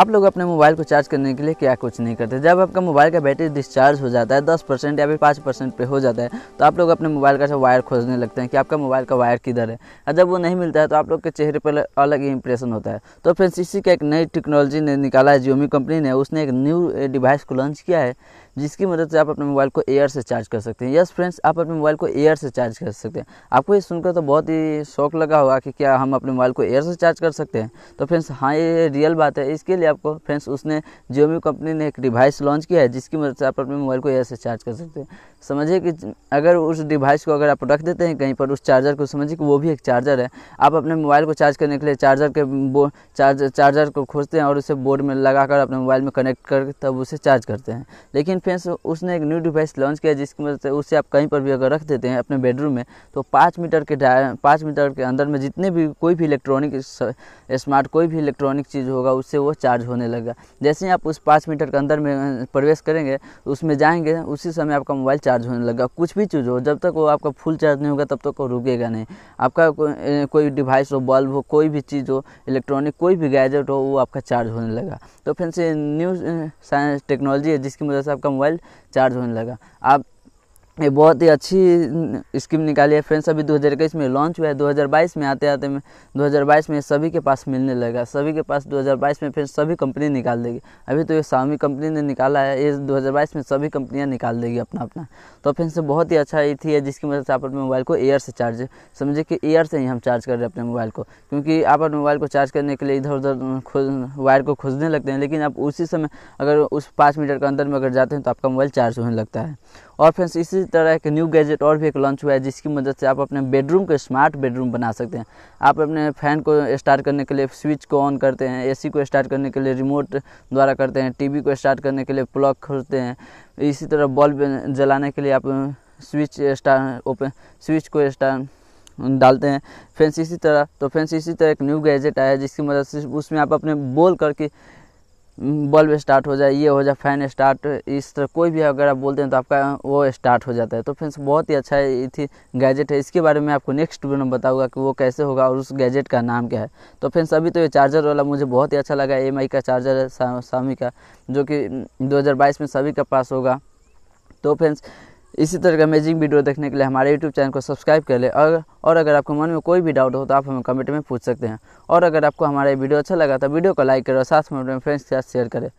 आप लोग अपने मोबाइल को चार्ज करने के लिए क्या कुछ नहीं करते जब आपका मोबाइल का बैटरी डिस्चार्ज हो जाता है दस परसेंट या फिर पाँच परसेंट पर हो जाता है तो आप लोग अपने मोबाइल का वायर खोजने लगते हैं कि आपका मोबाइल का वायर किधर है और जब वो नहीं मिलता है तो आप लोग के चेहरे पर अलग ही इंप्रेशन होता है तो फ्रेंड्स इसी का एक नई टेक्नोलॉजी ने निकाला है जियोमी कंपनी ने उसने एक न्यू डिवाइस को लॉन्च किया है जिसकी मदद से आप अपने मोबाइल को एयर से चार्ज कर सकते हैं यस फ्रेंड्स आप अपने मोबाइल को एयर से चार्ज कर सकते हैं आपको ये सुनकर तो बहुत ही शौक लगा होगा कि क्या हम अपने मोबाइल को एयर से चार्ज कर सकते हैं तो फ्रेंड्स हाँ ये रियल बात है इसके लिए आपको फ्रेंड्स उसने जियोमी कंपनी ने एक डिवाइस लॉन्च किया है जिसकी मदद से आप अपने मोबाइल को एयर से चार्ज कर सकते हैं समझिए कि अगर उस डिवाइस को अगर आप रख देते हैं कहीं पर उस चार्जर को समझिए कि वो भी एक चार्जर है आप अपने मोबाइल को चार्ज करने के लिए चार्जर के चार्जर चार्जर को खोजते हैं और उसे बोर्ड में लगाकर अपने मोबाइल में कनेक्ट कर तब उसे चार्ज करते हैं लेकिन डिफेंस उसने एक न्यू डिवाइस लॉन्च किया जिसकी मदद से उसे आप कहीं पर भी अगर रख देते हैं अपने बेडरूम में तो पाँच मीटर के पाँच मीटर के अंदर में जितने भी कोई भी इलेक्ट्रॉनिक स्मार्ट कोई भी इलेक्ट्रॉनिक चीज़ होगा उससे वो चार्ज होने लगेगा जैसे ही आप उस पाँच मीटर के अंदर में प्रवेश करेंगे उसमें जाएंगे उसी समय आपका मोबाइल चार्ज होने लगेगा कुछ भी चीज़ हो जब तक वो आपका फुल चार्ज नहीं होगा तब तक वो रुकेगा नहीं आपका कोई डिवाइस हो बल्ब हो कोई भी चीज़ हो इलेक्ट्रॉनिक कोई भी गैजेट हो वो आपका चार्ज होने लगा तो फ्रेंड्स न्यू साइंस टेक्नोलॉजी है जिसकी मदद से आपका मोबाइल चार्ज होने लगा आप ये बहुत ही अच्छी स्कीम निकाली है फ्रेंड्स अभी 2021 में लॉन्च हुआ है 2022 में आते आते में 2022 में सभी के पास मिलने लगा सभी के पास 2022 में फ्रेंड्स सभी कंपनी निकाल देगी अभी तो ये सामी कंपनी ने निकाला है ये 2022 में सभी कंपनियां निकाल देगी अपना अपना तो फ्रेंड्स बहुत ही अच्छा थी है जिसकी मदद से आप अपने मोबाइल को एयर से चार्ज समझिए कि एयर से ही हम चार्ज कर रहे हैं अपने मोबाइल को क्योंकि आप अपने मोबाइल को चार्ज करने के लिए इधर उधर वायर को खोजने लगते हैं लेकिन आप उसी समय अगर उस पाँच मीटर के अंदर में अगर जाते हैं तो आपका मोबाइल चार्ज होने लगता है और फ्रेंड्स इसी तरह एक न्यू गैजेट और भी एक लॉन्च हुआ है जिसकी मदद से आप अपने बेडरूम को स्मार्ट बेडरूम बना सकते हैं आप अपने फ़ैन को स्टार्ट करने के लिए स्विच को ऑन करते हैं एसी को स्टार्ट करने के लिए रिमोट द्वारा करते हैं टीवी को स्टार्ट करने के लिए प्लग खोलते हैं इसी तरह बल्ब जलाने के लिए आप स्विच स्टार ओपन स्विच को स्टार डालते हैं फ्रेंड्स इसी तरह तो फ्रेंड्स इसी तरह एक न्यू गैजेट आया है जिसकी मदद से उसमें आप अपने बोल करके बल्ब स्टार्ट हो जाए ये हो जाए फैन स्टार्ट इस तरह कोई भी अगर आप बोलते हैं तो आपका वो स्टार्ट हो जाता है तो फ्रेंड्स बहुत ही अच्छा थी गैजेट है इसके बारे में आपको नेक्स्ट वीडियो में बताऊंगा कि वो कैसे होगा और उस गैजेट का नाम क्या है तो फ्रेंड्स अभी तो ये चार्जर वाला मुझे बहुत ही अच्छा लगा एम का चार्जर है सामी का जो कि दो में सभी के पास होगा तो फ्रेंड्स इसी तरह का अमेजिंग वीडियो देखने के लिए हमारे यूट्यूब चैनल को सब्सक्राइब कर ले और, और अगर आपको मन में कोई भी डाउट हो तो आप हमें कमेंट में पूछ सकते हैं और अगर आपको हमारा वीडियो अच्छा लगा तो वीडियो को लाइक करें और साथ में अपने फ्रेंड्स के साथ शेयर करें